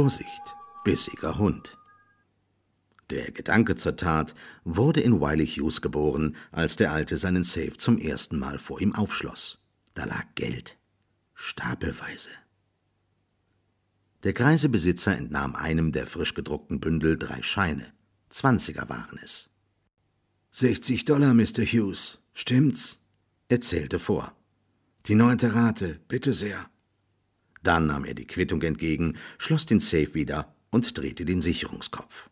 Vorsicht, bissiger Hund. Der Gedanke zur Tat wurde in Wiley Hughes geboren, als der Alte seinen Safe zum ersten Mal vor ihm aufschloss. Da lag Geld. Stapelweise. Der greise Besitzer entnahm einem der frisch gedruckten Bündel drei Scheine. Zwanziger waren es. Sechzig Dollar, Mr. Hughes. Stimmt's? Er zählte vor. Die neunte Rate, bitte sehr. Dann nahm er die Quittung entgegen, schloss den Safe wieder und drehte den Sicherungskopf.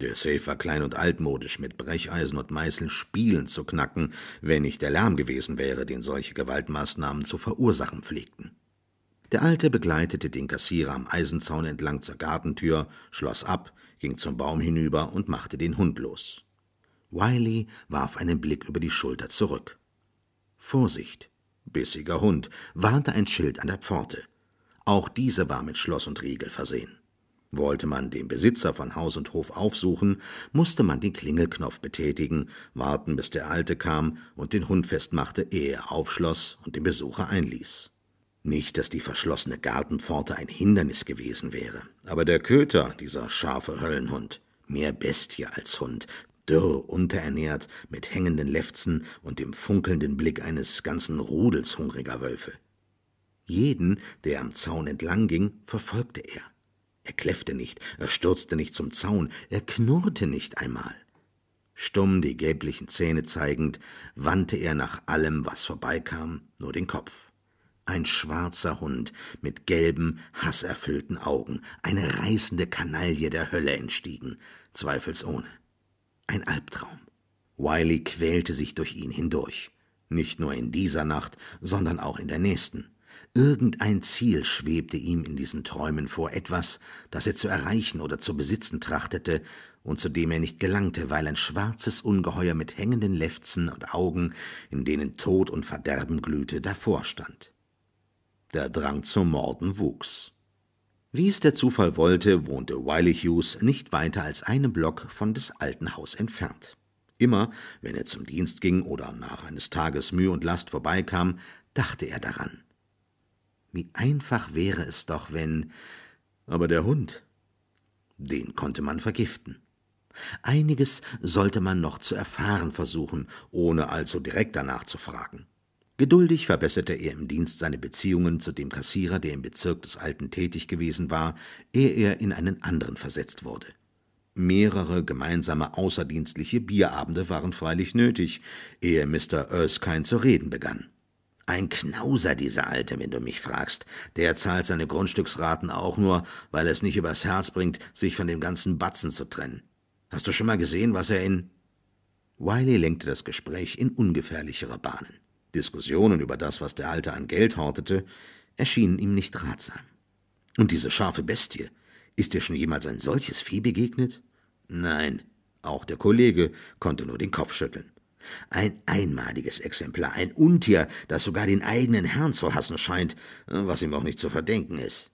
Der Safe war klein und altmodisch, mit Brecheisen und Meißeln spielend zu knacken, wenn nicht der Lärm gewesen wäre, den solche Gewaltmaßnahmen zu verursachen pflegten. Der Alte begleitete den Kassierer am Eisenzaun entlang zur Gartentür, schloss ab, ging zum Baum hinüber und machte den Hund los. Wiley warf einen Blick über die Schulter zurück. Vorsicht, bissiger Hund, warnte ein Schild an der Pforte. Auch diese war mit Schloss und Riegel versehen. Wollte man den Besitzer von Haus und Hof aufsuchen, musste man den Klingelknopf betätigen, warten, bis der Alte kam und den Hund festmachte, ehe er aufschloss und den Besucher einließ. Nicht, dass die verschlossene Gartenpforte ein Hindernis gewesen wäre, aber der Köter, dieser scharfe Höllenhund, mehr Bestie als Hund, dürr unterernährt, mit hängenden Lefzen und dem funkelnden Blick eines ganzen Rudels hungriger Wölfe, jeden, der am Zaun entlang ging, verfolgte er. Er kläffte nicht, er stürzte nicht zum Zaun, er knurrte nicht einmal. Stumm die gelblichen Zähne zeigend, wandte er nach allem, was vorbeikam, nur den Kopf. Ein schwarzer Hund mit gelben, hasserfüllten Augen, eine reißende Kanaille der Hölle entstiegen, zweifelsohne. Ein Albtraum. Wiley quälte sich durch ihn hindurch, nicht nur in dieser Nacht, sondern auch in der nächsten. Irgendein Ziel schwebte ihm in diesen Träumen vor, etwas, das er zu erreichen oder zu besitzen trachtete und zu dem er nicht gelangte, weil ein schwarzes Ungeheuer mit hängenden Lefzen und Augen, in denen Tod und Verderben glühte, davorstand. Der Drang zum Morden wuchs. Wie es der Zufall wollte, wohnte Wiley Hughes nicht weiter als einen Block von des alten Haus entfernt. Immer, wenn er zum Dienst ging oder nach eines Tages Mühe und Last vorbeikam, dachte er daran. Wie einfach wäre es doch, wenn. Aber der Hund, den konnte man vergiften. Einiges sollte man noch zu erfahren versuchen, ohne allzu direkt danach zu fragen. Geduldig verbesserte er im Dienst seine Beziehungen zu dem Kassierer, der im Bezirk des Alten tätig gewesen war, ehe er in einen anderen versetzt wurde. Mehrere gemeinsame außerdienstliche Bierabende waren freilich nötig, ehe Mr. Erskine zu reden begann. Ein Knauser, dieser Alte, wenn du mich fragst. Der zahlt seine Grundstücksraten auch nur, weil er es nicht übers Herz bringt, sich von dem ganzen Batzen zu trennen. Hast du schon mal gesehen, was er in. Wiley lenkte das Gespräch in ungefährlichere Bahnen. Diskussionen über das, was der Alte an Geld hortete, erschienen ihm nicht ratsam. Und diese scharfe Bestie, ist dir schon jemals ein solches Vieh begegnet? Nein, auch der Kollege konnte nur den Kopf schütteln. Ein einmaliges Exemplar, ein Untier, das sogar den eigenen Herrn zu hassen scheint, was ihm auch nicht zu verdenken ist.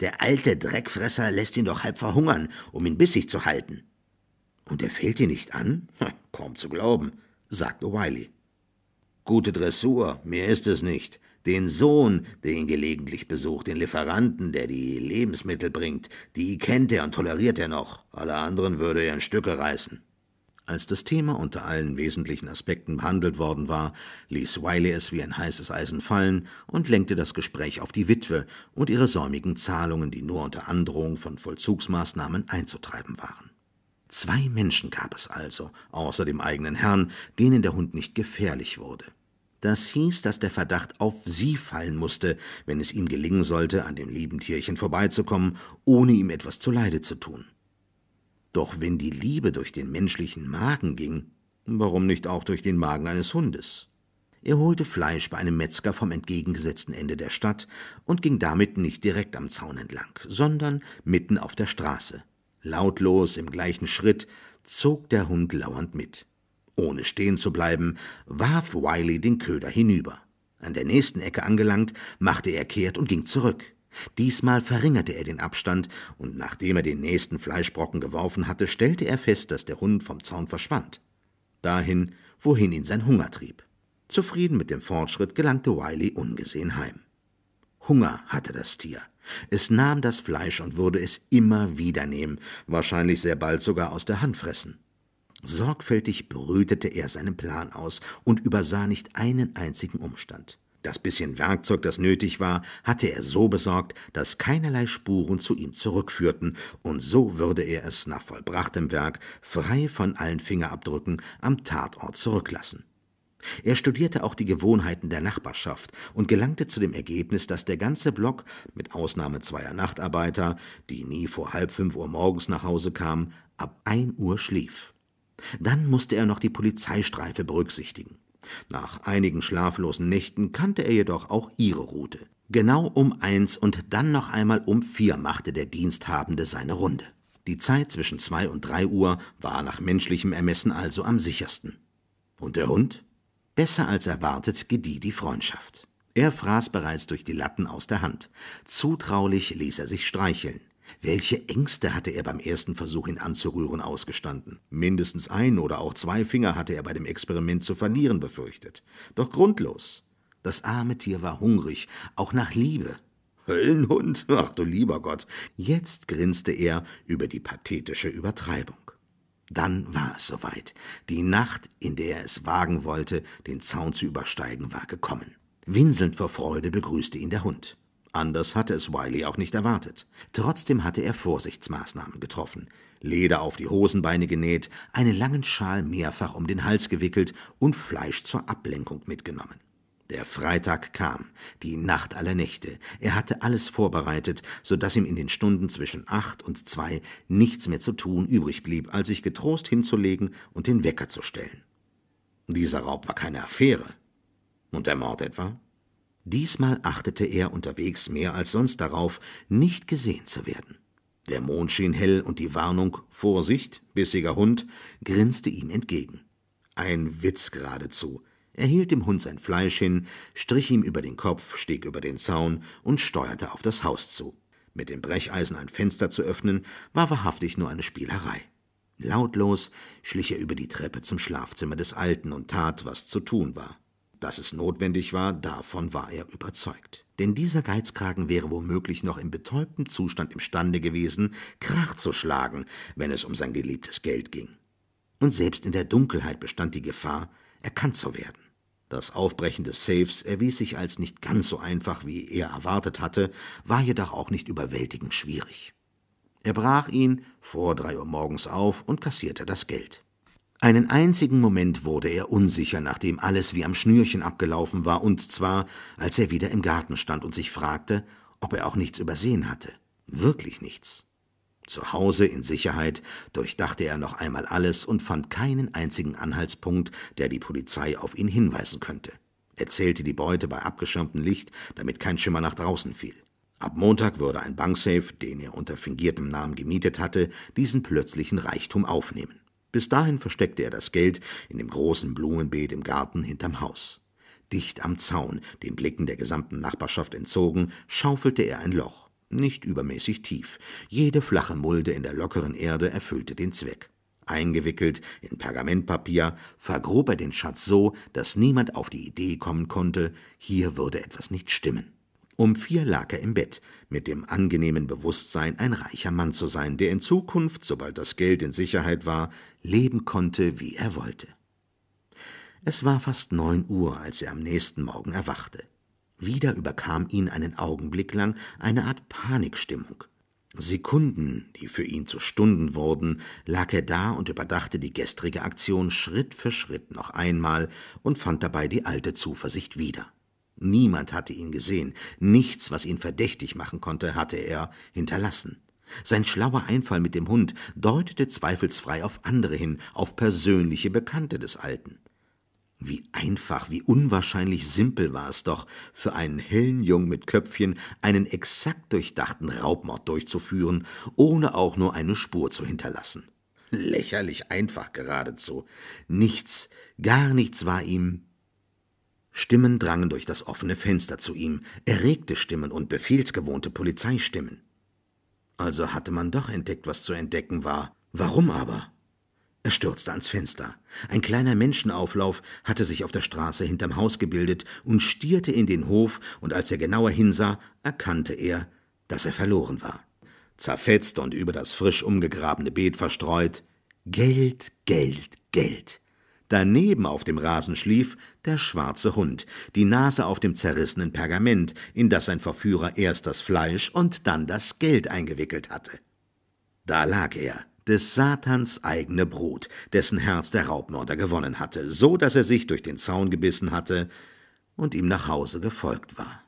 Der alte Dreckfresser lässt ihn doch halb verhungern, um ihn bissig zu halten. Und er fällt ihn nicht an? Kaum zu glauben, sagt O'Reilly. Gute Dressur, mehr ist es nicht. Den Sohn, der ihn gelegentlich besucht, den Lieferanten, der die Lebensmittel bringt, die kennt er und toleriert er noch. Alle anderen würde er in Stücke reißen. Als das Thema unter allen wesentlichen Aspekten behandelt worden war, ließ Wiley es wie ein heißes Eisen fallen und lenkte das Gespräch auf die Witwe und ihre säumigen Zahlungen, die nur unter Androhung von Vollzugsmaßnahmen einzutreiben waren. Zwei Menschen gab es also, außer dem eigenen Herrn, denen der Hund nicht gefährlich wurde. Das hieß, dass der Verdacht auf sie fallen musste, wenn es ihm gelingen sollte, an dem lieben Tierchen vorbeizukommen, ohne ihm etwas zuleide zu tun. Doch wenn die Liebe durch den menschlichen Magen ging, warum nicht auch durch den Magen eines Hundes? Er holte Fleisch bei einem Metzger vom entgegengesetzten Ende der Stadt und ging damit nicht direkt am Zaun entlang, sondern mitten auf der Straße. Lautlos im gleichen Schritt zog der Hund lauernd mit. Ohne stehen zu bleiben, warf Wiley den Köder hinüber. An der nächsten Ecke angelangt, machte er kehrt und ging zurück. Diesmal verringerte er den Abstand, und nachdem er den nächsten Fleischbrocken geworfen hatte, stellte er fest, dass der Hund vom Zaun verschwand. Dahin, wohin ihn sein Hunger trieb. Zufrieden mit dem Fortschritt gelangte Wiley ungesehen heim. Hunger hatte das Tier. Es nahm das Fleisch und würde es immer wieder nehmen, wahrscheinlich sehr bald sogar aus der Hand fressen. Sorgfältig brütete er seinen Plan aus und übersah nicht einen einzigen Umstand. Das bisschen Werkzeug, das nötig war, hatte er so besorgt, dass keinerlei Spuren zu ihm zurückführten, und so würde er es nach vollbrachtem Werk frei von allen Fingerabdrücken am Tatort zurücklassen. Er studierte auch die Gewohnheiten der Nachbarschaft und gelangte zu dem Ergebnis, dass der ganze Block, mit Ausnahme zweier Nachtarbeiter, die nie vor halb fünf Uhr morgens nach Hause kamen, ab ein Uhr schlief. Dann musste er noch die Polizeistreife berücksichtigen. Nach einigen schlaflosen Nächten kannte er jedoch auch ihre Route. Genau um eins und dann noch einmal um vier machte der Diensthabende seine Runde. Die Zeit zwischen zwei und drei Uhr war nach menschlichem Ermessen also am sichersten. Und der Hund? Besser als erwartet gedieh die Freundschaft. Er fraß bereits durch die Latten aus der Hand. Zutraulich ließ er sich streicheln. Welche Ängste hatte er beim ersten Versuch, ihn anzurühren, ausgestanden? Mindestens ein oder auch zwei Finger hatte er bei dem Experiment zu verlieren befürchtet. Doch grundlos. Das arme Tier war hungrig, auch nach Liebe. Höllenhund? Ach du lieber Gott. Jetzt grinste er über die pathetische Übertreibung. Dann war es soweit. Die Nacht, in der er es wagen wollte, den Zaun zu übersteigen, war gekommen. Winselnd vor Freude begrüßte ihn der Hund. Anders hatte es Wiley auch nicht erwartet. Trotzdem hatte er Vorsichtsmaßnahmen getroffen. Leder auf die Hosenbeine genäht, einen langen Schal mehrfach um den Hals gewickelt und Fleisch zur Ablenkung mitgenommen. Der Freitag kam, die Nacht aller Nächte. Er hatte alles vorbereitet, so dass ihm in den Stunden zwischen acht und zwei nichts mehr zu tun übrig blieb, als sich getrost hinzulegen und den Wecker zu stellen. Dieser Raub war keine Affäre. Und der Mord etwa? Diesmal achtete er unterwegs mehr als sonst darauf, nicht gesehen zu werden. Der Mond schien hell und die Warnung Vorsicht, bissiger Hund grinste ihm entgegen. Ein Witz geradezu. Er hielt dem Hund sein Fleisch hin, strich ihm über den Kopf, stieg über den Zaun und steuerte auf das Haus zu. Mit dem Brecheisen ein Fenster zu öffnen, war wahrhaftig nur eine Spielerei. Lautlos schlich er über die Treppe zum Schlafzimmer des Alten und tat, was zu tun war. Dass es notwendig war, davon war er überzeugt. Denn dieser Geizkragen wäre womöglich noch im betäubten Zustand imstande gewesen, Krach zu schlagen, wenn es um sein geliebtes Geld ging. Und selbst in der Dunkelheit bestand die Gefahr, erkannt zu werden. Das Aufbrechen des Safes erwies sich als nicht ganz so einfach, wie er erwartet hatte, war jedoch auch nicht überwältigend schwierig. Er brach ihn vor drei Uhr morgens auf und kassierte das Geld. Einen einzigen Moment wurde er unsicher, nachdem alles wie am Schnürchen abgelaufen war, und zwar, als er wieder im Garten stand und sich fragte, ob er auch nichts übersehen hatte. Wirklich nichts. Zu Hause in Sicherheit durchdachte er noch einmal alles und fand keinen einzigen Anhaltspunkt, der die Polizei auf ihn hinweisen könnte. Er zählte die Beute bei abgeschirmtem Licht, damit kein Schimmer nach draußen fiel. Ab Montag würde ein Banksafe, den er unter fingiertem Namen gemietet hatte, diesen plötzlichen Reichtum aufnehmen. Bis dahin versteckte er das Geld in dem großen Blumenbeet im Garten hinterm Haus. Dicht am Zaun, den Blicken der gesamten Nachbarschaft entzogen, schaufelte er ein Loch, nicht übermäßig tief. Jede flache Mulde in der lockeren Erde erfüllte den Zweck. Eingewickelt in Pergamentpapier vergrub er den Schatz so, dass niemand auf die Idee kommen konnte, hier würde etwas nicht stimmen. Um vier lag er im Bett, mit dem angenehmen Bewusstsein, ein reicher Mann zu sein, der in Zukunft, sobald das Geld in Sicherheit war, leben konnte, wie er wollte. Es war fast neun Uhr, als er am nächsten Morgen erwachte. Wieder überkam ihn einen Augenblick lang eine Art Panikstimmung. Sekunden, die für ihn zu Stunden wurden, lag er da und überdachte die gestrige Aktion Schritt für Schritt noch einmal und fand dabei die alte Zuversicht wieder. Niemand hatte ihn gesehen, nichts, was ihn verdächtig machen konnte, hatte er hinterlassen. Sein schlauer Einfall mit dem Hund deutete zweifelsfrei auf andere hin, auf persönliche Bekannte des Alten. Wie einfach, wie unwahrscheinlich simpel war es doch, für einen hellen Jung mit Köpfchen einen exakt durchdachten Raubmord durchzuführen, ohne auch nur eine Spur zu hinterlassen. Lächerlich einfach geradezu. Nichts, gar nichts war ihm Stimmen drangen durch das offene Fenster zu ihm, erregte Stimmen und befehlsgewohnte Polizeistimmen. Also hatte man doch entdeckt, was zu entdecken war. Warum aber? Er stürzte ans Fenster. Ein kleiner Menschenauflauf hatte sich auf der Straße hinterm Haus gebildet und stierte in den Hof, und als er genauer hinsah, erkannte er, dass er verloren war. Zerfetzt und über das frisch umgegrabene Beet verstreut, Geld, Geld, Geld. Daneben auf dem Rasen schlief der schwarze Hund, die Nase auf dem zerrissenen Pergament, in das sein Verführer erst das Fleisch und dann das Geld eingewickelt hatte. Da lag er, des Satans eigene Brut, dessen Herz der Raubmörder gewonnen hatte, so dass er sich durch den Zaun gebissen hatte und ihm nach Hause gefolgt war.